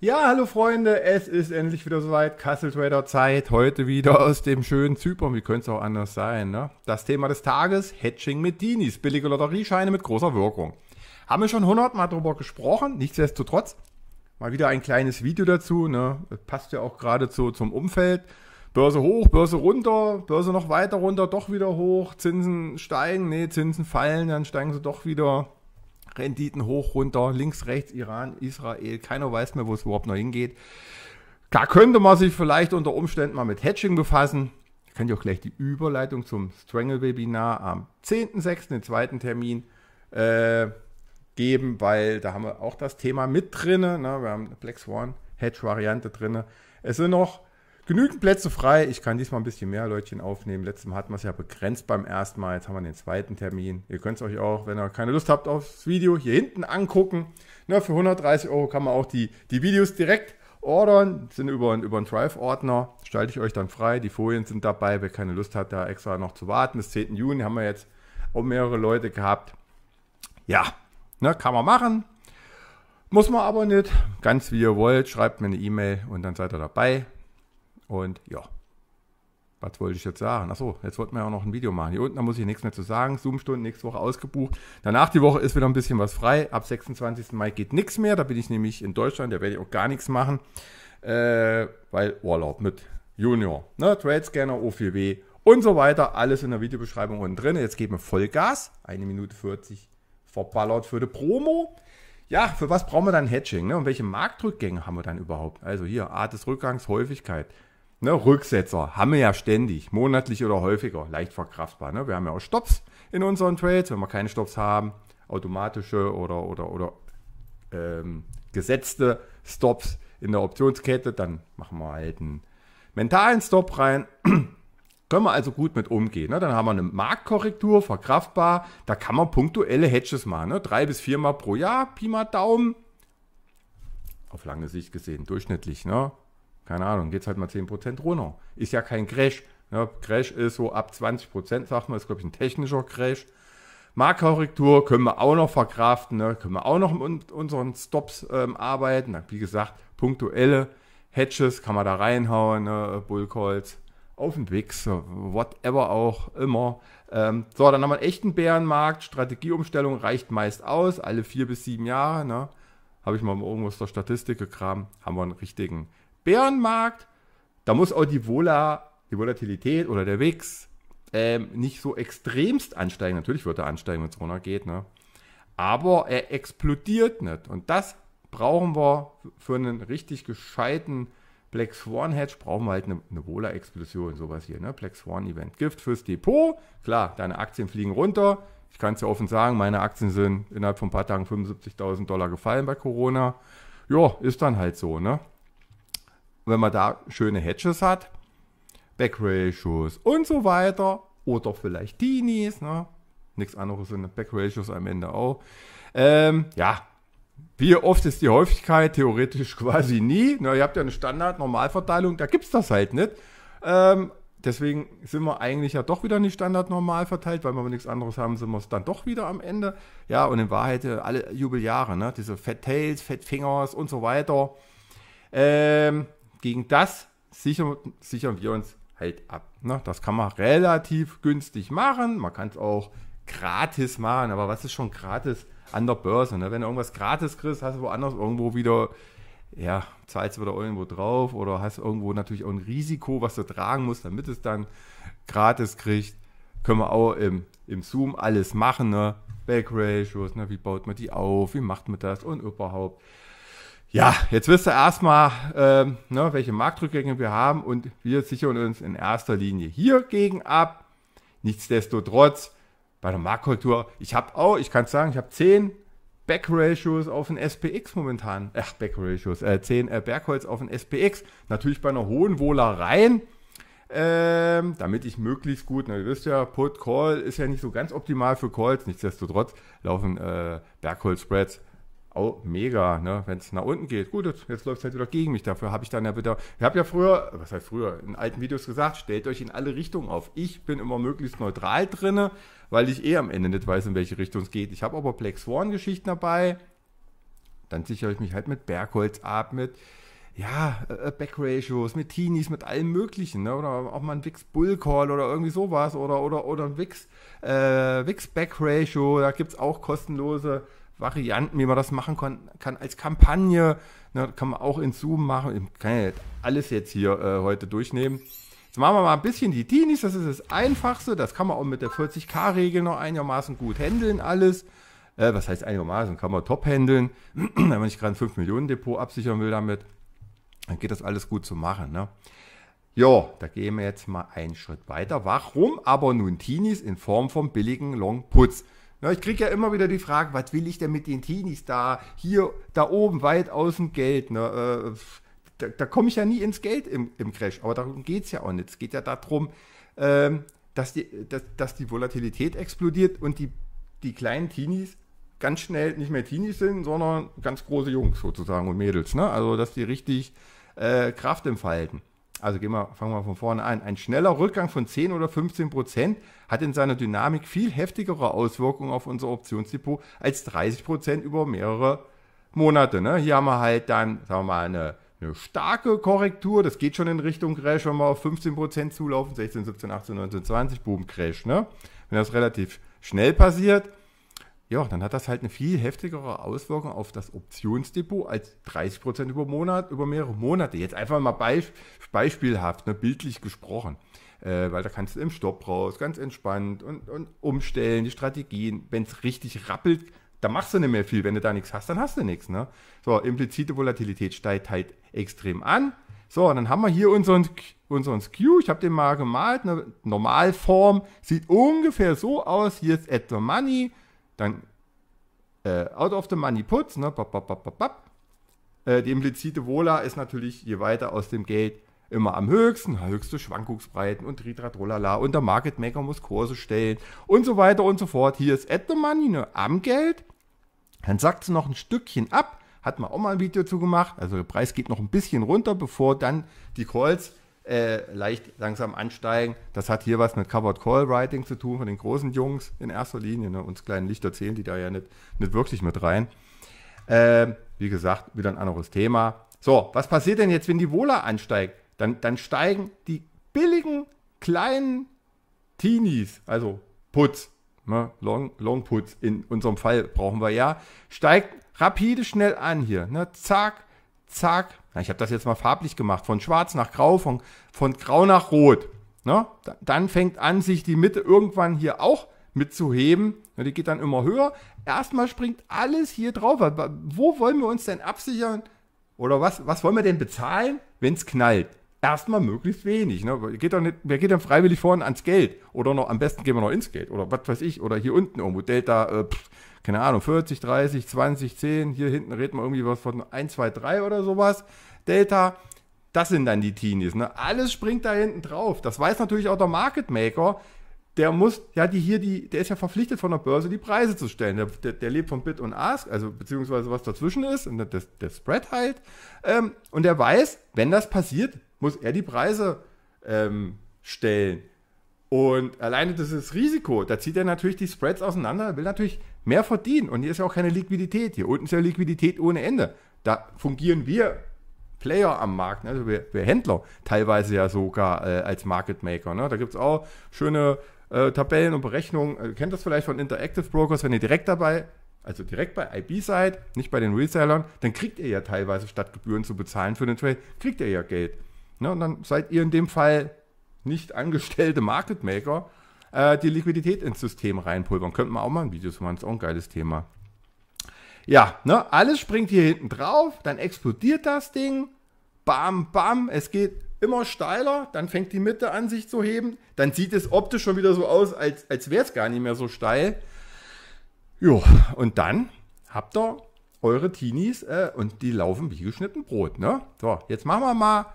Ja, hallo Freunde, es ist endlich wieder soweit, Castle Trader Zeit, heute wieder aus dem schönen Zypern, wie könnte es auch anders sein, ne? Das Thema des Tages, Hatching mit Dinis, billige Lotteriescheine mit großer Wirkung. Haben wir schon hundertmal darüber gesprochen, nichtsdestotrotz, mal wieder ein kleines Video dazu, ne? Passt ja auch gerade zu, zum Umfeld. Börse hoch, Börse runter, Börse noch weiter runter, doch wieder hoch, Zinsen steigen, nee, Zinsen fallen, dann steigen sie doch wieder. Renditen hoch, runter, links, rechts, Iran, Israel, keiner weiß mehr, wo es überhaupt noch hingeht. Da könnte man sich vielleicht unter Umständen mal mit Hedging befassen. Da könnt ihr auch gleich die Überleitung zum Strangle-Webinar am 10.06., den zweiten Termin, äh, geben, weil da haben wir auch das Thema mit drin. Ne? Wir haben eine Black Swan Hedge-Variante drin. Es sind noch Genügend Plätze frei. Ich kann diesmal ein bisschen mehr Leutchen aufnehmen. Letztes Mal hatten wir es ja begrenzt beim ersten Mal. Jetzt haben wir den zweiten Termin. Ihr könnt es euch auch, wenn ihr keine Lust habt aufs Video, hier hinten angucken. Na, für 130 Euro kann man auch die, die Videos direkt ordern. Sind über, über einen Drive-Ordner. Schalte ich euch dann frei. Die Folien sind dabei. Wer keine Lust hat, da extra noch zu warten. Bis 10. Juni haben wir jetzt auch mehrere Leute gehabt. Ja, ne, kann man machen. Muss man aber nicht. Ganz wie ihr wollt. Schreibt mir eine E-Mail und dann seid ihr dabei. Und ja, was wollte ich jetzt sagen? Achso, jetzt wollten wir ja auch noch ein Video machen. Hier unten, da muss ich nichts mehr zu sagen. Zoom-Stunden nächste Woche ausgebucht. Danach die Woche ist wieder ein bisschen was frei. Ab 26. Mai geht nichts mehr. Da bin ich nämlich in Deutschland, da werde ich auch gar nichts machen. Äh, weil Urlaub mit Junior. Ne? Trade-Scanner, O4W und so weiter. Alles in der Videobeschreibung unten drin. Jetzt geben wir Vollgas. Eine Minute 40 verballert für die Promo. Ja, für was brauchen wir dann Hedging? Ne? Und welche Marktrückgänge haben wir dann überhaupt? Also hier, Art des Rückgangs, Häufigkeit. Ne, Rücksetzer haben wir ja ständig, monatlich oder häufiger, leicht verkraftbar. Ne? Wir haben ja auch Stops in unseren Trades, wenn wir keine Stops haben, automatische oder, oder, oder ähm, gesetzte Stops in der Optionskette, dann machen wir halt einen mentalen Stop rein. Können wir also gut mit umgehen. Ne? Dann haben wir eine Marktkorrektur, verkraftbar. Da kann man punktuelle Hedges machen. Ne? Drei bis viermal pro Jahr, Pi mal Daumen. Auf lange Sicht gesehen, durchschnittlich. Ne? Keine Ahnung, geht es halt mal 10% runter. Ist ja kein Crash. Ne? Crash ist so ab 20%, sagt man, ist glaube ich ein technischer Crash. Marktkorrektur können wir auch noch verkraften, ne? können wir auch noch mit unseren Stops ähm, arbeiten. Wie gesagt, punktuelle Hedges kann man da reinhauen, ne? Bull Calls, auf den Wix, whatever auch immer. Ähm, so, dann haben wir einen echten Bärenmarkt. Strategieumstellung reicht meist aus, alle vier bis sieben Jahre. Ne? Habe ich mal irgendwo aus der Statistik gekramt, haben wir einen richtigen Bärenmarkt, da muss auch die, Vola, die Volatilität oder der WIX ähm, nicht so extremst ansteigen. Natürlich wird er ansteigen, wenn es runtergeht, ne? aber er explodiert nicht. Und das brauchen wir für einen richtig gescheiten Black Swan Hedge, brauchen wir halt eine, eine Vola-Explosion, sowas hier, ne? Black Swan Event. Gift fürs Depot, klar, deine Aktien fliegen runter. Ich kann es ja offen sagen, meine Aktien sind innerhalb von ein paar Tagen 75.000 Dollar gefallen bei Corona. Ja, ist dann halt so, ne? Und wenn man da schöne Hedges hat, Backratios und so weiter, oder vielleicht Teenies, ne? nichts anderes sind Backratios am Ende auch. Ähm, ja, wie oft ist die Häufigkeit? Theoretisch quasi nie. Na, ihr habt ja eine Standard-Normalverteilung, da gibt es das halt nicht. Ähm, deswegen sind wir eigentlich ja doch wieder nicht Standard-Normal verteilt, weil wir nichts anderes haben, sind wir es dann doch wieder am Ende. Ja, und in Wahrheit äh, alle Jubeljahre, ne? diese Fat Tails, Fat Fingers und so weiter. Ähm, gegen das sichern, sichern wir uns halt ab. Ne? Das kann man relativ günstig machen. Man kann es auch gratis machen, aber was ist schon gratis an der Börse? Ne? Wenn du irgendwas gratis kriegst, hast du woanders irgendwo wieder, ja, zahlst du wieder irgendwo drauf oder hast irgendwo natürlich auch ein Risiko, was du tragen musst, damit es dann gratis kriegt. Können wir auch im, im Zoom alles machen, ne? Back Ratios, ne? wie baut man die auf, wie macht man das und überhaupt ja, jetzt wisst ihr erstmal, ähm, ne, welche Marktrückgänge wir haben und wir sichern uns in erster Linie hier gegen ab. Nichtsdestotrotz, bei der Marktkultur, ich habe auch, ich kann es sagen, ich habe 10 Back-Ratios auf den SPX momentan. Ach, Back-Ratios, äh, 10 äh, Bergholz auf den SPX. Natürlich bei einer hohen Wohlerei, ähm, damit ich möglichst gut, na, ihr wisst ja, Put, Call ist ja nicht so ganz optimal für Calls. Nichtsdestotrotz laufen äh, Bergholz-Spreads oh, mega, ne? wenn es nach unten geht, gut, jetzt läuft es halt wieder gegen mich. Dafür habe ich dann ja wieder, ich habe ja früher, was heißt früher, in alten Videos gesagt, stellt euch in alle Richtungen auf. Ich bin immer möglichst neutral drinne, weil ich eh am Ende nicht weiß, in welche Richtung es geht. Ich habe aber Black Swan-Geschichten dabei. Dann sichere ich mich halt mit Bergholz ab, mit ja, äh, Backratios, mit Teenies, mit allem möglichen, ne? Oder auch mal ein Wix Bullcall oder irgendwie sowas oder oder oder ein Wix äh, Wix Backratio, da gibt es auch kostenlose Varianten, wie man das machen kann, kann als Kampagne. Ne, kann man auch in Zoom machen. Ich kann ja jetzt alles jetzt hier äh, heute durchnehmen. Jetzt machen wir mal ein bisschen die Teenies. Das ist das Einfachste. Das kann man auch mit der 40k-Regel noch einigermaßen gut handeln alles. Äh, was heißt einigermaßen? Kann man top handeln. Wenn ich gerade ein 5 Millionen Depot absichern will damit, dann geht das alles gut zu machen. Ne? Ja, da gehen wir jetzt mal einen Schritt weiter. Warum aber nun Teenies in Form von billigen Long Puts? Ja, ich kriege ja immer wieder die Frage, was will ich denn mit den Teenies da, hier, da oben, weit außen Geld? Ne? Äh, da, da komme ich ja nie ins Geld im, im Crash, aber darum geht es ja auch nicht. Es geht ja darum, ähm, dass, die, dass, dass die Volatilität explodiert und die, die kleinen Teenies ganz schnell nicht mehr Teenies sind, sondern ganz große Jungs sozusagen und Mädels. Ne? Also, dass die richtig äh, Kraft entfalten also gehen wir, fangen wir von vorne an, ein schneller Rückgang von 10 oder 15 Prozent hat in seiner Dynamik viel heftigere Auswirkungen auf unser Optionsdepot als 30 Prozent über mehrere Monate. Ne? Hier haben wir halt dann, sagen wir mal, eine, eine starke Korrektur. Das geht schon in Richtung Crash, wenn wir auf 15 Prozent zulaufen, 16, 17, 18, 19, 20, Boom, Crash. Ne? Wenn das relativ schnell passiert, ja, dann hat das halt eine viel heftigere Auswirkung auf das Optionsdepot als 30 Prozent über Monat, über mehrere Monate. Jetzt einfach mal beisp beispielhaft, ne, bildlich gesprochen. Äh, weil da kannst du im Stopp raus, ganz entspannt und, und umstellen, die Strategien. Wenn es richtig rappelt, dann machst du nicht mehr viel. Wenn du da nichts hast, dann hast du nichts. Ne? So, implizite Volatilität steigt halt extrem an. So, und dann haben wir hier unseren, unseren Skew. Ich habe den mal gemalt. Eine Normalform sieht ungefähr so aus. Hier ist At the Money. Dann äh, out of the money puts, ne? Bap, bap, bap, bap. Äh, die implizite Vola ist natürlich, je weiter aus dem Geld, immer am höchsten, höchste Schwankungsbreiten und Ritratrolala und der Market Maker muss Kurse stellen und so weiter und so fort. Hier ist at the money, ne, am Geld. Dann sagt sie noch ein Stückchen ab, hat man auch mal ein Video zu gemacht. Also der Preis geht noch ein bisschen runter, bevor dann die Calls äh, leicht langsam ansteigen. Das hat hier was mit Covered Call Writing zu tun, von den großen Jungs in erster Linie. Ne? Uns kleinen Lichter zählen die da ja nicht, nicht wirklich mit rein. Äh, wie gesagt, wieder ein anderes Thema. So, was passiert denn jetzt, wenn die Wohler ansteigt? Dann, dann steigen die billigen kleinen Teenies, also Putz, ne? Long, Long Putz in unserem Fall brauchen wir ja, steigt rapide schnell an hier. Ne? Zack, zack. Ja, ich habe das jetzt mal farblich gemacht, von schwarz nach grau, von, von grau nach rot. Ne? Dann fängt an, sich die Mitte irgendwann hier auch mitzuheben. Ne? Die geht dann immer höher. Erstmal springt alles hier drauf. Wo wollen wir uns denn absichern? Oder was, was wollen wir denn bezahlen, wenn es knallt? Erstmal möglichst wenig. Ne? Geht doch nicht, wer geht denn freiwillig vorne ans Geld? Oder noch am besten gehen wir noch ins Geld. Oder was weiß ich. Oder hier unten irgendwo Delta, äh, pff, keine Ahnung, 40, 30, 20, 10, hier hinten redet man irgendwie was von 1, 2, 3 oder sowas, Delta, das sind dann die Teenies. Ne? Alles springt da hinten drauf. Das weiß natürlich auch der Market Maker. Der muss, ja, die hier, die, der ist ja verpflichtet von der Börse, die Preise zu stellen. Der, der, der lebt von Bid und Ask, also beziehungsweise was dazwischen ist, und der, der Spread halt. Ähm, und der weiß, wenn das passiert, muss er die Preise ähm, stellen. Und alleine das dieses Risiko, da zieht er natürlich die Spreads auseinander, will natürlich mehr verdienen. Und hier ist ja auch keine Liquidität. Hier unten ist ja Liquidität ohne Ende. Da fungieren wir Player am Markt, ne? also wir, wir Händler teilweise ja sogar äh, als Market Maker. Ne? Da gibt es auch schöne äh, Tabellen und Berechnungen. Ihr äh, kennt das vielleicht von Interactive Brokers, wenn ihr direkt dabei, also direkt bei IB seid, nicht bei den Resellern, dann kriegt ihr ja teilweise statt Gebühren zu bezahlen für den Trade, kriegt ihr ja Geld. Ne? Und dann seid ihr in dem Fall nicht angestellte Market Maker, äh, die Liquidität ins System reinpulvern. Könnten wir auch mal ein Video machen, ist auch ein geiles Thema. Ja, ne, alles springt hier hinten drauf, dann explodiert das Ding, bam, bam, es geht immer steiler, dann fängt die Mitte an sich zu heben, dann sieht es optisch schon wieder so aus, als, als wäre es gar nicht mehr so steil. Jo, und dann habt ihr eure Teenies äh, und die laufen wie geschnitten Brot, ne? So, jetzt machen wir mal,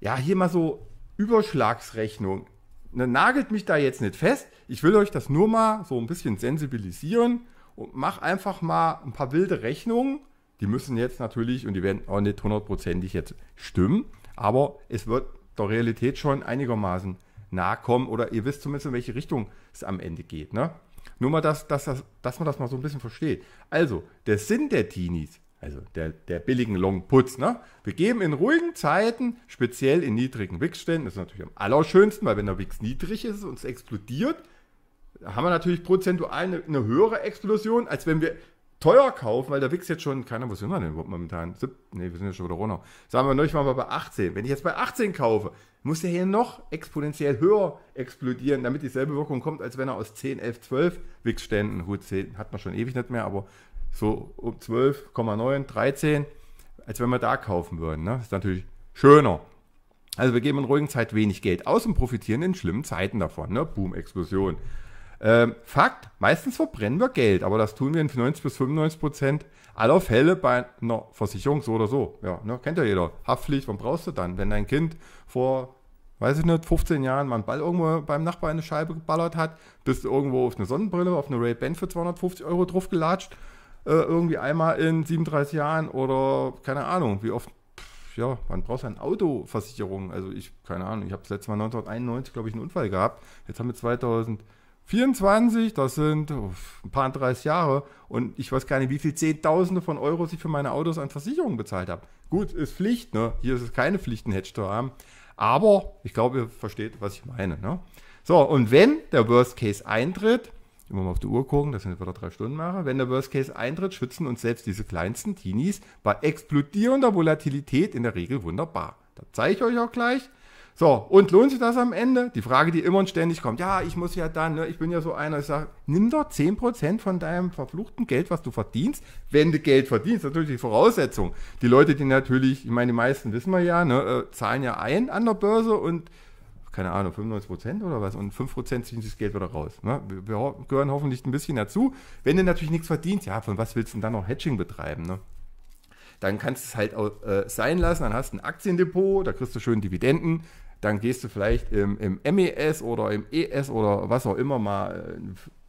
ja, hier mal so Überschlagsrechnung. Ne, nagelt mich da jetzt nicht fest. Ich will euch das nur mal so ein bisschen sensibilisieren und mach einfach mal ein paar wilde Rechnungen. Die müssen jetzt natürlich und die werden auch nicht hundertprozentig jetzt stimmen, aber es wird der Realität schon einigermaßen nahe kommen oder ihr wisst zumindest, in welche Richtung es am Ende geht. Ne? Nur mal, dass, dass, dass, dass man das mal so ein bisschen versteht. Also, der Sinn der Teenies also der, der billigen Long Ne? Wir geben in ruhigen Zeiten, speziell in niedrigen wix das ist natürlich am allerschönsten, weil wenn der Wix niedrig ist und es explodiert, haben wir natürlich prozentual eine, eine, höhere Explosion, als wenn wir teuer kaufen, weil der Wix jetzt schon, keine Ahnung, wo sind wir denn momentan? Sieb, nee, wir sind ja schon wieder runter. Sagen wir neulich waren wir bei 18. Wenn ich jetzt bei 18 kaufe, muss der hier noch exponentiell höher explodieren, damit dieselbe Wirkung kommt, als wenn er aus 10, 11, 12 Wix-Ständen, gut, 10 hat man schon ewig nicht mehr, aber so um 12,9, 13, als wenn wir da kaufen würden. Ne? Ist natürlich schöner. Also wir geben in ruhigen Zeit wenig Geld aus und profitieren in schlimmen Zeiten davon. Ne? Boom, Explosion. Ähm, Fakt, meistens verbrennen wir Geld, aber das tun wir in 90 bis 95 Prozent aller Fälle bei einer Versicherung so oder so. Ja, ne? kennt ja jeder. Haftpflicht, wann brauchst du dann? Wenn dein Kind vor, weiß ich nicht, 15 Jahren mal einen Ball irgendwo beim Nachbar eine Scheibe geballert hat, bist du irgendwo auf eine Sonnenbrille, auf eine Ray-Ban für 250 Euro draufgelatscht äh, irgendwie einmal in 37 Jahren oder keine Ahnung, wie oft, pff, ja, man braucht eine Autoversicherung. Also ich, keine Ahnung, ich habe das letzte Mal 1991, glaube ich, einen Unfall gehabt. Jetzt haben wir 2024, das sind ein paar 30 Jahre und ich weiß gar nicht, wie viel Zehntausende von Euro ich für meine Autos an Versicherungen bezahlt habe. Gut, ist Pflicht, ne? Hier ist es keine Pflicht, einen Hedge zu haben. Aber ich glaube, ihr versteht, was ich meine. Ne? So, und wenn der Worst Case eintritt, immer mal auf die Uhr gucken, das sind nicht wieder drei Stunden mache. Wenn der Worst Case eintritt, schützen uns selbst diese kleinsten Teenies bei explodierender Volatilität in der Regel wunderbar. Das zeige ich euch auch gleich. So, und lohnt sich das am Ende? Die Frage, die immer und ständig kommt, ja, ich muss ja dann, ne, ich bin ja so einer, ich sage, nimm doch 10% von deinem verfluchten Geld, was du verdienst, wenn du Geld verdienst, natürlich die Voraussetzung. Die Leute, die natürlich, ich meine, die meisten wissen wir ja, ne, äh, zahlen ja ein an der Börse und keine Ahnung, 95 Prozent oder was und 5 Prozent ziehen sich das Geld wieder raus. Ne? Wir, wir, gehören hoffentlich ein bisschen dazu. Wenn du natürlich nichts verdienst, ja, von was willst du denn dann noch Hedging betreiben? Ne? Dann kannst du es halt auch, äh, sein lassen, dann hast du ein Aktiendepot, da kriegst du schön Dividenden, dann gehst du vielleicht im, im MES oder im ES oder was auch immer mal äh,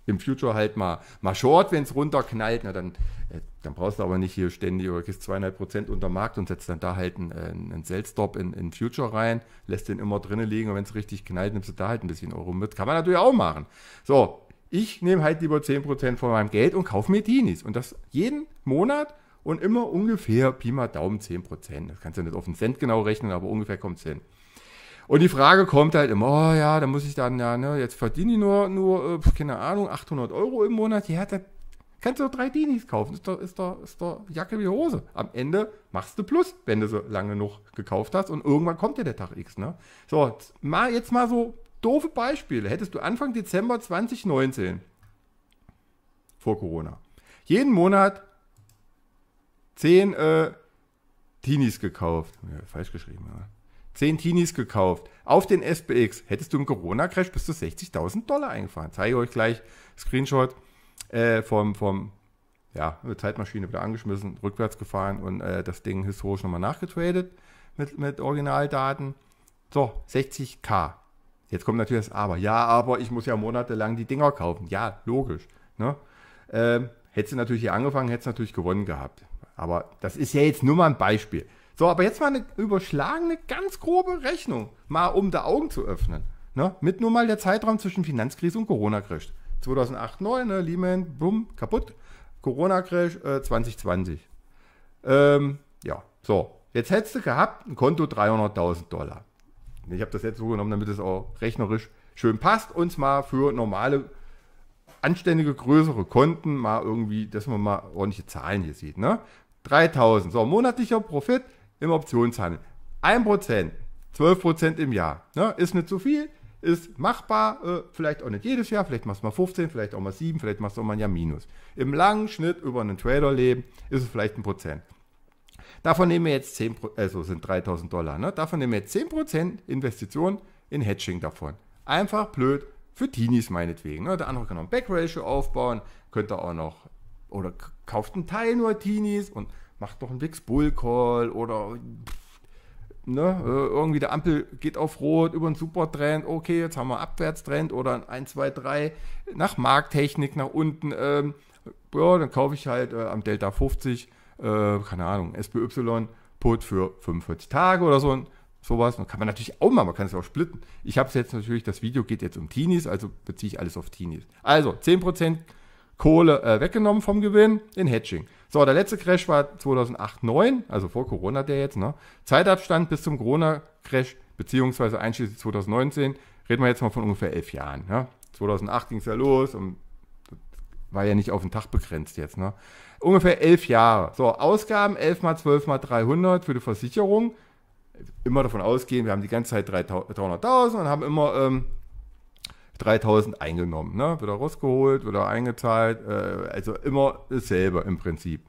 im Future halt mal, mal short, wenn es runterknallt, na, dann, äh, dann brauchst du aber nicht hier ständig oder gehst zweieinhalb Prozent unter Markt und setzt dann da halt einen, äh, einen Sell-Stop in, in Future rein, lässt den immer drinnen liegen und wenn es richtig knallt, nimmst du da halt ein bisschen Euro mit. Kann man natürlich auch machen. So, ich nehme halt lieber 10% von meinem Geld und kaufe mir Dinis und das jeden Monat und immer ungefähr Pi mal Daumen 10%. Das kannst du nicht auf den Cent genau rechnen, aber ungefähr kommt es hin. Und die Frage kommt halt immer, oh ja, da muss ich dann, ja, ne, jetzt verdiene ich nur, nur, äh, keine Ahnung, 800 Euro im Monat. Ja, da kannst du doch drei Dinis kaufen. Ist doch, ist, doch, ist doch Jacke wie Hose. Am Ende machst du Plus, wenn du so lange genug gekauft hast. Und irgendwann kommt ja der Tag X, ne? So, jetzt mal, jetzt mal so doofe Beispiele. Hättest du Anfang Dezember 2019, vor Corona, jeden Monat 10 äh, Teenies gekauft. Ja, falsch geschrieben, ja. 10 Teenies gekauft. Auf den SPX. Hättest du im Corona-Crash bis zu 60.000 Dollar eingefahren. Zeige euch gleich Screenshot äh, vom, vom, ja, Zeitmaschine wieder angeschmissen, rückwärts gefahren und äh, das Ding historisch nochmal nachgetradet mit, mit Originaldaten. So, 60k. Jetzt kommt natürlich das Aber. Ja, aber ich muss ja monatelang die Dinger kaufen. Ja, logisch. Ne? Ähm, hättest du natürlich hier angefangen, hättest du natürlich gewonnen gehabt. Aber das ist ja jetzt nur mal ein Beispiel. So, aber jetzt mal eine überschlagene, ganz grobe Rechnung, mal um da Augen zu öffnen. Ne? Mit nur mal der Zeitraum zwischen Finanzkrise und Corona-Crash. 2008, 2009, ne? Lehman, bumm, kaputt. Corona-Crash äh, 2020. Ähm, ja, so. Jetzt hättest du gehabt ein Konto 300.000 Dollar. Ich habe das jetzt so genommen, damit es auch rechnerisch schön passt. Und mal für normale, anständige, größere Konten mal irgendwie, dass man mal ordentliche Zahlen hier sieht. Ne? 3000. So, monatlicher Profit im Optionshandel. 1%, 12% im Jahr. Ne? Ist nicht zu so viel, ist machbar, äh, vielleicht auch nicht jedes Jahr, vielleicht machst du mal 15, vielleicht auch mal 7, vielleicht machst du auch mal ein Jahr minus. Im langen Schnitt über einen Trader-Leben ist es vielleicht ein Prozent. Davon nehmen wir jetzt 10, also sind 3000 Dollar, ne? davon nehmen wir jetzt 10% Investition in Hedging davon. Einfach blöd für Teenies meinetwegen. Ne? Der andere kann auch ein Back-Ratio aufbauen, könnte auch noch, oder kauft einen Teil nur Teenies und macht noch einen Wix Bull Call oder ne, äh, irgendwie der Ampel geht auf Rot über einen Supertrend, okay, jetzt haben wir Abwärtstrend oder ein 1, 2, 3 nach Markttechnik nach unten, ähm, ja, dann kaufe ich halt äh, am Delta 50, äh, keine Ahnung, SBY Put für 45 Tage oder so sowas. Und kann man natürlich auch machen, man kann es auch splitten. Ich habe es jetzt natürlich, das Video geht jetzt um Teenies, also beziehe ich alles auf Teenies. Also 10% Kohle äh, weggenommen vom Gewinn in Hedging. So, der letzte Crash war 2008, 9, also vor Corona der jetzt, ne? Zeitabstand bis zum Corona-Crash, beziehungsweise einschließlich 2019, reden wir jetzt mal von ungefähr elf Jahren. Ne? 2008 ging es ja los und war ja nicht auf den Tag begrenzt jetzt, ne? Ungefähr elf Jahre. So, Ausgaben 11 mal 12 mal 300 für die Versicherung. Immer davon ausgehen, wir haben die ganze Zeit 300.000 und haben immer ähm, 3000 eingenommen. Ne? Wieder rausgeholt, wieder eingezahlt. Äh, also immer dasselbe im Prinzip.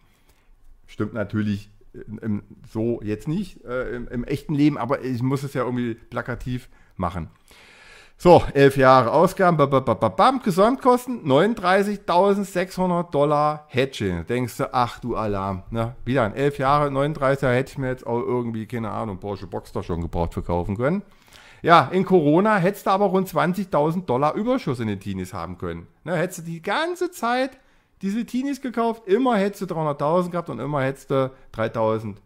Stimmt natürlich im, äh, im, so jetzt nicht äh, im, im, echten Leben, aber ich muss es ja irgendwie plakativ machen. So, elf Jahre Ausgaben, ba, ba, ba, ba, bam, Gesamtkosten 39.600 Dollar Hedging. Denkst du, ach du Alarm, ne? wieder in elf Jahre, 39er hätte ich mir jetzt auch irgendwie, keine Ahnung, Porsche Boxster schon gebraucht verkaufen können. Ja, in Corona hättest du aber rund 20.000 Dollar Überschuss in den Teenies haben können. Ne, hättest du die ganze Zeit diese Teenies gekauft, immer hättest du 300.000 gehabt und immer hättest du 3.000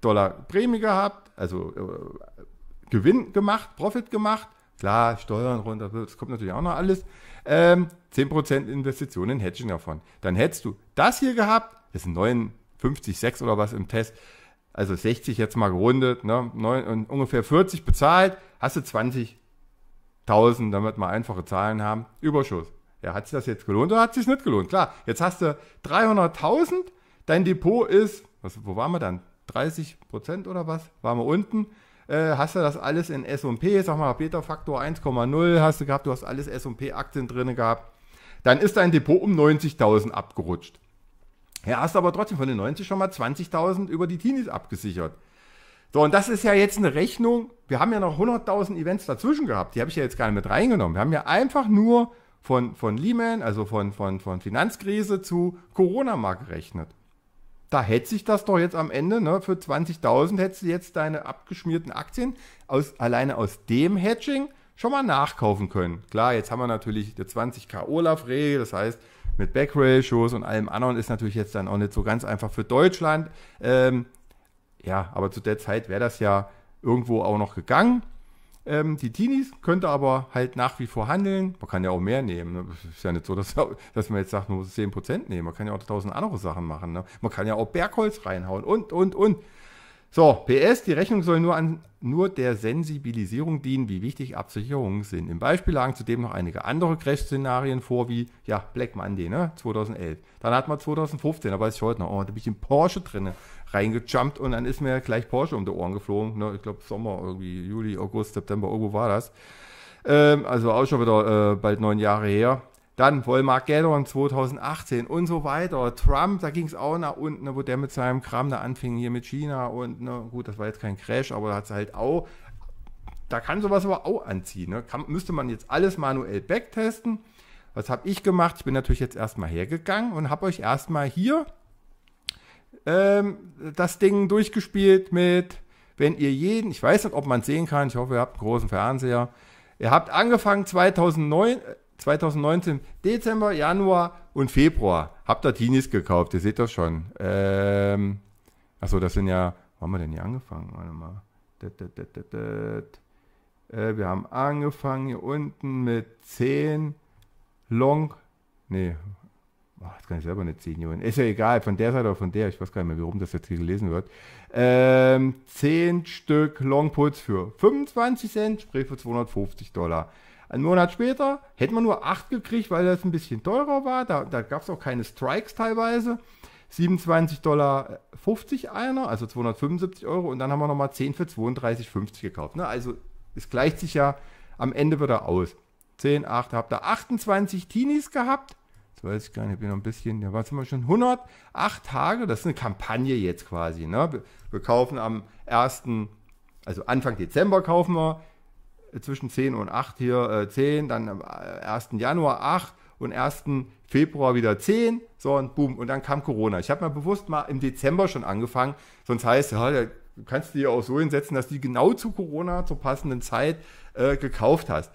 Dollar Prämie gehabt, also äh, Gewinn gemacht, Profit gemacht. Klar, Steuern runter, das kommt natürlich auch noch alles. Ähm, 10% Investitionen in Hedging davon. Dann hättest du das hier gehabt, das ist 59,6 oder was im Test also 60 jetzt mal gerundet, ne, 9, und ungefähr 40 bezahlt, hast du 20.000, damit wir einfache Zahlen haben, Überschuss. Ja, hat sich das jetzt gelohnt oder hat sich nicht gelohnt? Klar, jetzt hast du 300.000, dein Depot ist, was, wo waren wir dann? 30 Prozent oder was? Waren wir unten? Äh, hast du das alles in S&P, sag mal, Beta-Faktor 1,0 hast du gehabt, du hast alles S&P-Aktien drin gehabt. Dann ist dein Depot um 90.000 abgerutscht. Ja, hast aber trotzdem von den 90 schon mal 20.000 über die Teenies abgesichert. So, und das ist ja jetzt eine Rechnung. Wir haben ja noch 100.000 Events dazwischen gehabt. Die habe ich ja jetzt gar nicht mit reingenommen. Wir haben ja einfach nur von, von Lehman, also von, von, von Finanzkrise zu Corona mal gerechnet. Da hätte sich das doch jetzt am Ende, ne, für 20.000 hättest du jetzt deine abgeschmierten Aktien aus, alleine aus dem Hedging schon mal nachkaufen können. Klar, jetzt haben wir natürlich die 20k Olaf-Regel, das heißt, mit Backratios und allem anderen ist natürlich jetzt dann auch nicht so ganz einfach für Deutschland. Ähm, ja, aber zu der Zeit wäre das ja irgendwo auch noch gegangen. Ähm, die Teenies könnte aber halt nach wie vor handeln. Man kann ja auch mehr nehmen. Ne? Ist ja nicht so, dass, dass, man jetzt sagt, nur 10% nehmen. Man kann ja auch tausend andere Sachen machen. Ne? Man kann ja auch Bergholz reinhauen und, und, und. So, PS, die Rechnung soll nur, an, nur der Sensibilisierung dienen, wie wichtig Absicherungen sind. Im Beispiel lagen zudem noch einige andere Crash-Szenarien vor, wie ja, Black Monday, ne? 2011. Dann hat man 2015, da weiß ich heute noch, oh, da bin ich in Porsche drinne reingejumpt und dann ist mir gleich Porsche um die Ohren geflogen. Ne? Ich glaube, Sommer, irgendwie Juli, August, September, irgendwo war das. Ähm, also auch schon wieder äh, bald neun Jahre her. Dann Wollmark-Geddon 2018 und so weiter. Trump, da ging es auch nach unten, ne, wo der mit seinem Kram da anfing, hier mit China und, ne, gut, das war jetzt kein Crash, aber da hat es halt auch, da kann sowas aber auch anziehen. Ne? Kann, müsste man jetzt alles manuell backtesten. Was habe ich gemacht? Ich bin natürlich jetzt erstmal hergegangen und habe euch erstmal hier ähm, das Ding durchgespielt mit, wenn ihr jeden, ich weiß nicht, ob man sehen kann, ich hoffe, ihr habt einen großen Fernseher. Ihr habt angefangen 2009, 2019 Dezember, Januar und Februar. Habt ihr Teenies gekauft, ihr seht das schon. Ähm, achso, das sind ja, wo haben wir denn hier angefangen? Warte mal. Das, das, das, äh, wir haben angefangen hier unten mit 10 Long, nee, Ach, jetzt kann ich selber nicht 10 Jungen. Ist ja egal, von der Seite oder von der, ich weiß gar nicht mehr, warum das jetzt hier gelesen wird. Ähm, 10 Stück Longputs für 25 Cent, sprich für 250 Dollar. Einen Monat später hätten wir nur 8 gekriegt, weil das ein bisschen teurer war. Da, da gab es auch keine Strikes teilweise. 27,50 Dollar äh, einer, also 275 Euro. Und dann haben wir nochmal 10 für 32,50 gekauft. Ne? Also es gleicht sich ja am Ende wieder aus. 10, 8, habt ihr 28 Teenies gehabt. Jetzt weiß ich gar nicht, ich bin noch ein bisschen, da waren es immer schon 108 Tage. Das ist eine Kampagne jetzt quasi. Ne? Wir kaufen am 1. Also Anfang Dezember kaufen wir zwischen 10 und 8 hier äh, 10, dann am 1. Äh, Januar 8 und 1. Februar wieder 10, so und boom, und dann kam Corona. Ich habe mal bewusst mal im Dezember schon angefangen, sonst heißt ja, der, du kannst die ja auch so hinsetzen, dass du die genau zu Corona zur passenden Zeit äh, gekauft hast.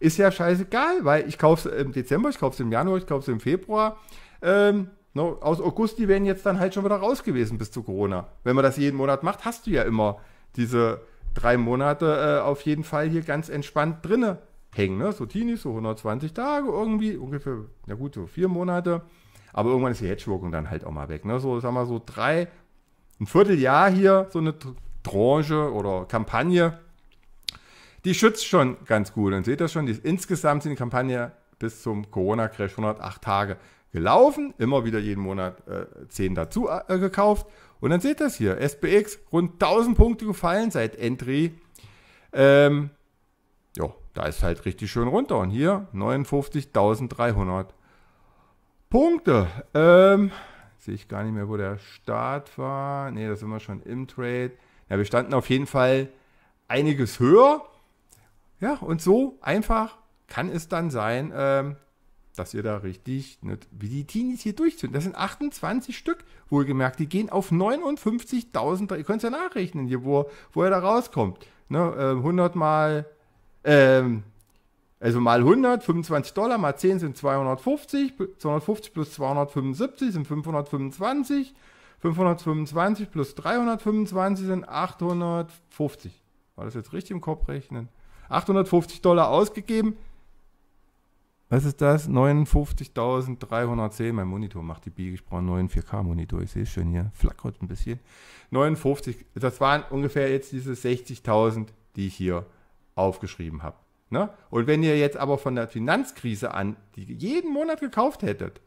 Ist ja scheißegal, weil ich kaufe es im Dezember, ich kaufe es im Januar, ich kaufe es im Februar. Ähm, no, aus August, die wären jetzt dann halt schon wieder raus gewesen bis zu Corona. Wenn man das jeden Monat macht, hast du ja immer diese drei Monate äh, auf jeden Fall hier ganz entspannt drinne hängen. Ne? So Teenies, so 120 Tage irgendwie, ungefähr, na gut, so vier Monate. Aber irgendwann ist die Hedgewirkung dann halt auch mal weg. Ne? So, sagen wir so drei, ein Vierteljahr hier, so eine Tranche oder Kampagne. Die schützt schon ganz gut. Dann seht ihr schon, die, insgesamt sind die Kampagne bis zum Corona-Crash 108 Tage gelaufen, immer wieder jeden Monat äh, 10 dazu äh, gekauft. Und dann seht ihr das hier, SPX rund 1000 Punkte gefallen seit Entry. Ähm, ja, da ist halt richtig schön runter. Und hier 59.300 Punkte. Ähm, sehe ich gar nicht mehr, wo der Start war. Ne, da sind wir schon im Trade. Ja, wir standen auf jeden Fall einiges höher. Ja, und so einfach kann es dann sein, ähm, dass ihr da richtig, nicht, ne, wie die Teenies hier durch Das sind 28 Stück, wohlgemerkt. Die gehen auf 59.000, ihr könnt es ja nachrechnen, hier, wo, wo ihr da rauskommt. Ne, äh, 100 mal, ähm, also mal 100, 25 Dollar, mal 10 sind 250, 250 plus 275 sind 525, 525 plus 325 sind 850. War das jetzt richtig im Kopf rechnen? 850 Dollar ausgegeben, was ist das? 59.310. Mein Monitor macht die Biege. Ich brauche einen neuen 4K-Monitor. Ich sehe es schon hier. Flackert ein bisschen. 59. Das waren ungefähr jetzt diese 60.000, die ich hier aufgeschrieben habe. Ne? Und wenn ihr jetzt aber von der Finanzkrise an die jeden Monat gekauft hättet,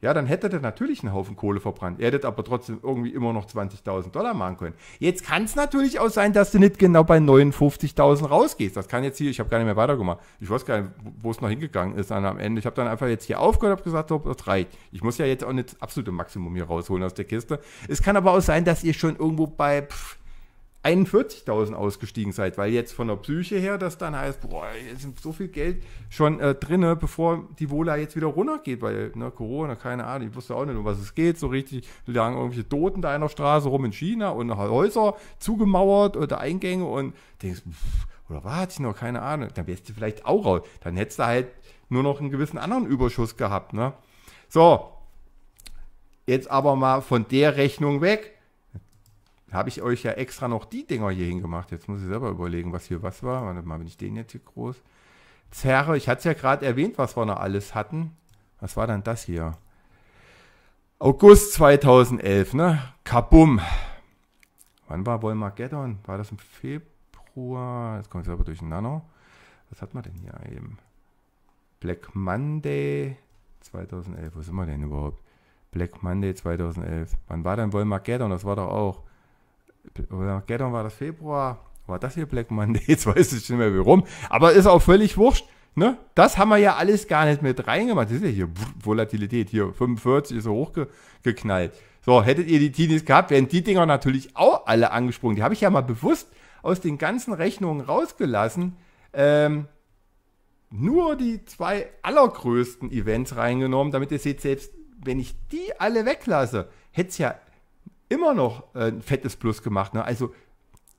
ja, dann hätte er natürlich einen Haufen Kohle verbrannt. Er hätte aber trotzdem irgendwie immer noch 20.000 Dollar machen können. Jetzt kann es natürlich auch sein, dass du nicht genau bei 59.000 rausgehst. Das kann jetzt hier, ich habe gar nicht mehr weitergemacht. Ich weiß gar nicht, wo es noch hingegangen ist dann am Ende. Ich habe dann einfach jetzt hier aufgehört, und gesagt, oh, das reicht. Ich muss ja jetzt auch nicht das absolute Maximum hier rausholen aus der Kiste. Es kann aber auch sein, dass ihr schon irgendwo bei pff, 41.000 ausgestiegen seid, weil jetzt von der Psyche her das dann heißt, boah, jetzt sind so viel Geld schon äh, drinne, bevor die Wohler jetzt wieder runtergeht, weil ne, Corona, keine Ahnung, ich wusste auch nicht, um was es geht, so richtig lagen irgendwelche Toten da in der Straße rum in China und Häuser zugemauert oder Eingänge und denkst, pff, oder warte ich noch, keine Ahnung, dann wärst du vielleicht auch raus, dann hättest du halt nur noch einen gewissen anderen Überschuss gehabt, ne? So, jetzt aber mal von der Rechnung weg, habe ich euch ja extra noch die Dinger hier hingemacht. Jetzt muss ich selber überlegen, was hier was war. Warte mal, bin ich den jetzt hier groß? Zerre, ich hatte es ja gerade erwähnt, was wir noch alles hatten. Was war denn das hier? August 2011, ne? Kabum. Wann war Wolmageddon? War das im Februar? Jetzt komme ich selber durcheinander. Was hat man denn hier eben? Black Monday 2011. Wo sind wir denn überhaupt? Black Monday 2011. Wann war denn Wolmageddon? Das war doch auch oder war das Februar, war das hier Black Monday, jetzt weiß ich nicht mehr warum, aber ist auch völlig wurscht. Ne? Das haben wir ja alles gar nicht mit reingemacht. Das ist ja hier Volatilität, hier 45 ist so hochgeknallt. So, hättet ihr die Teenies gehabt, wären die Dinger natürlich auch alle angesprungen. Die habe ich ja mal bewusst aus den ganzen Rechnungen rausgelassen. Ähm, nur die zwei allergrößten Events reingenommen, damit ihr seht, selbst wenn ich die alle weglasse, hätte es ja immer noch äh, ein fettes Plus gemacht. Ne? Also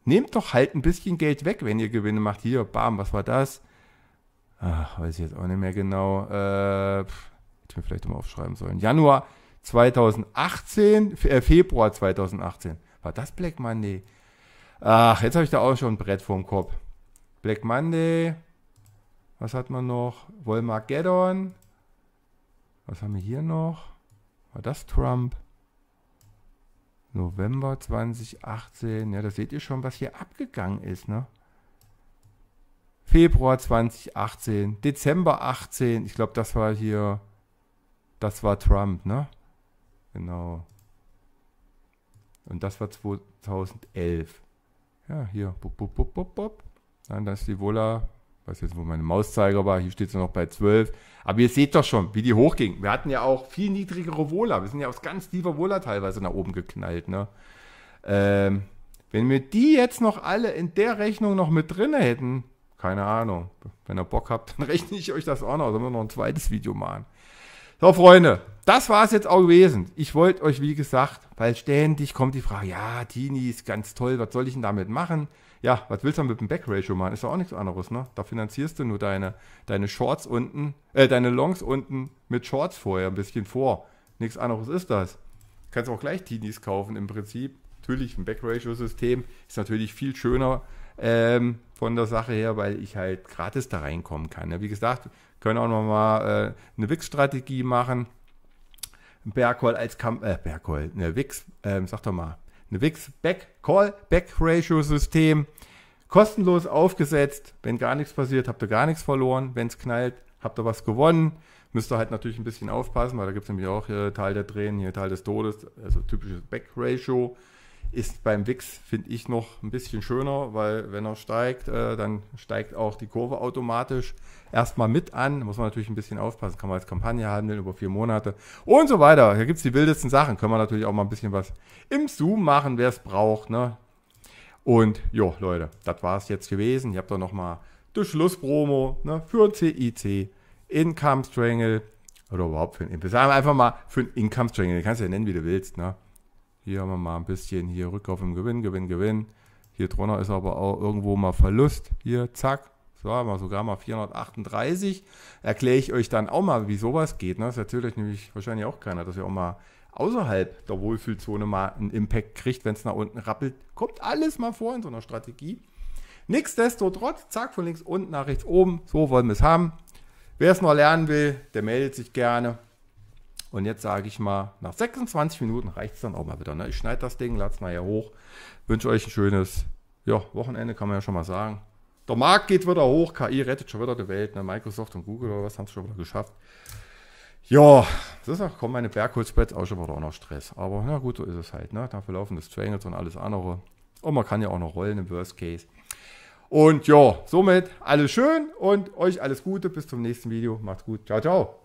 nehmt doch halt ein bisschen Geld weg, wenn ihr Gewinne macht. Hier, bam, was war das? Ach, weiß ich jetzt auch nicht mehr genau. Äh, pff, hätte ich mir vielleicht mal aufschreiben sollen. Januar 2018, äh, Februar 2018. War das Black Monday? Ach, jetzt habe ich da auch schon ein Brett vorm Kopf. Black Monday. Was hat man noch? Wolmageddon. Was haben wir hier noch? War das Trump? November 2018. Ja, da seht ihr schon, was hier abgegangen ist. Ne? Februar 2018, Dezember 18. Ich glaube, das war hier, das war Trump, ne? Genau. Und das war 2011. Ja, hier. Bup, bup, bup, bup, bup. Dann ist die Vola weiß jetzt, wo meine Mauszeiger war, hier steht sie noch bei 12. Aber ihr seht doch schon, wie die hochging. Wir hatten ja auch viel niedrigere Wohler. Wir sind ja aus ganz tiefer Wohler teilweise nach oben geknallt. Ne? Ähm, wenn wir die jetzt noch alle in der Rechnung noch mit drin hätten, keine Ahnung. Wenn ihr Bock habt, dann rechne ich euch das auch noch. Sollen wir noch ein zweites Video machen. So, Freunde, das war es jetzt auch gewesen. Ich wollte euch, wie gesagt, weil ständig kommt die Frage, ja, Tini ist ganz toll, was soll ich denn damit machen? Ja, was willst du mit dem Backratio machen? Ist doch auch nichts anderes, ne? Da finanzierst du nur deine, deine Shorts unten, äh, deine Longs unten mit Shorts vorher ein bisschen vor. Nichts anderes ist das. Du kannst auch gleich Teenies kaufen im Prinzip. Natürlich, ein Backratio-System ist natürlich viel schöner ähm, von der Sache her, weil ich halt gratis da reinkommen kann. Ne? Wie gesagt, können auch nochmal äh, eine Wix-Strategie machen Berghold als Kampf, äh, Berghold, eine Wix, ähm, sag doch mal, eine Wix Back Call Back Ratio System. Kostenlos aufgesetzt. Wenn gar nichts passiert, habt ihr gar nichts verloren. Wenn es knallt, habt ihr was gewonnen. Müsst ihr halt natürlich ein bisschen aufpassen, weil da gibt es nämlich auch hier Teil der Tränen, hier Teil des Todes, also typisches Back Ratio ist beim Wix, finde ich, noch ein bisschen schöner, weil wenn er steigt, äh, dann steigt auch die Kurve automatisch erstmal mit an. muss man natürlich ein bisschen aufpassen, kann man als Kampagne handeln über vier Monate und so weiter. Hier gibt es die wildesten Sachen, können wir natürlich auch mal ein bisschen was im Zoom machen, wer es braucht. Ne? Und jo, Leute, das war es jetzt gewesen. Ich habe doch nochmal die Schlusspromo ne, für ein CIC, Income Strangle oder überhaupt für ein, wir sagen einfach mal für ein Income Strangle, kannst du ja nennen, wie du willst. Ne? Hier haben wir mal ein bisschen hier Rückkauf im Gewinn, Gewinn, Gewinn. Hier drunter ist aber auch irgendwo mal Verlust. Hier, zack. So, haben wir sogar mal 438. Erkläre ich euch dann auch mal, wie sowas geht. Das erzählt euch nämlich wahrscheinlich auch keiner, dass ihr auch mal außerhalb der Wohlfühlzone mal einen Impact kriegt, wenn es nach unten rappelt. Kommt alles mal vor in so einer Strategie. Nichtsdestotrotz, zack, von links unten nach rechts oben. So wollen wir es haben. Wer es noch lernen will, der meldet sich gerne. Und jetzt sage ich mal, nach 26 Minuten reicht es dann auch mal wieder. Ne? Ich schneide das Ding, lasse es hier hoch. Wünsche euch ein schönes ja, Wochenende, kann man ja schon mal sagen. Der Markt geht wieder hoch, KI rettet schon wieder die Welt. Ne? Microsoft und Google oder was haben es schon wieder geschafft. Ja, das ist auch, kommen meine Bergholzbretts auch schon wieder auch noch Stress. Aber na gut, so ist es halt. Ne? Dafür laufen das Triangles und alles andere. Und man kann ja auch noch rollen im Worst Case. Und ja, somit alles schön und euch alles Gute. Bis zum nächsten Video. Macht's gut. Ciao, ciao.